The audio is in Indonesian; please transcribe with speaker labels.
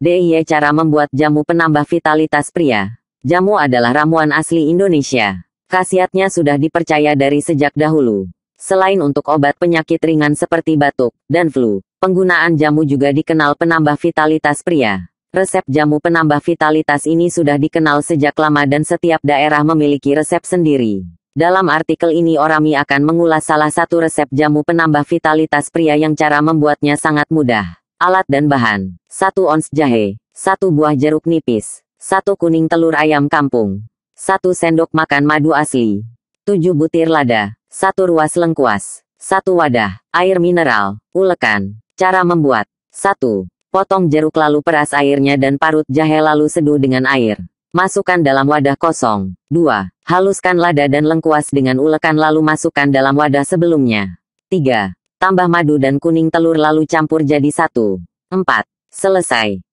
Speaker 1: DIY e cara membuat jamu penambah vitalitas pria. Jamu adalah ramuan asli Indonesia. Khasiatnya sudah dipercaya dari sejak dahulu. Selain untuk obat penyakit ringan seperti batuk dan flu, penggunaan jamu juga dikenal penambah vitalitas pria. Resep jamu penambah vitalitas ini sudah dikenal sejak lama dan setiap daerah memiliki resep sendiri. Dalam artikel ini Orami akan mengulas salah satu resep jamu penambah vitalitas pria yang cara membuatnya sangat mudah. Alat dan bahan. 1 ons jahe. 1 buah jeruk nipis. 1 kuning telur ayam kampung. 1 sendok makan madu asli. 7 butir lada. 1 ruas lengkuas. 1 wadah. Air mineral. Ulekan. Cara membuat. 1. Potong jeruk lalu peras airnya dan parut jahe lalu seduh dengan air. Masukkan dalam wadah kosong. 2. Haluskan lada dan lengkuas dengan ulekan lalu masukkan dalam wadah sebelumnya. 3. Tambah madu dan kuning telur lalu campur jadi satu. Empat. Selesai.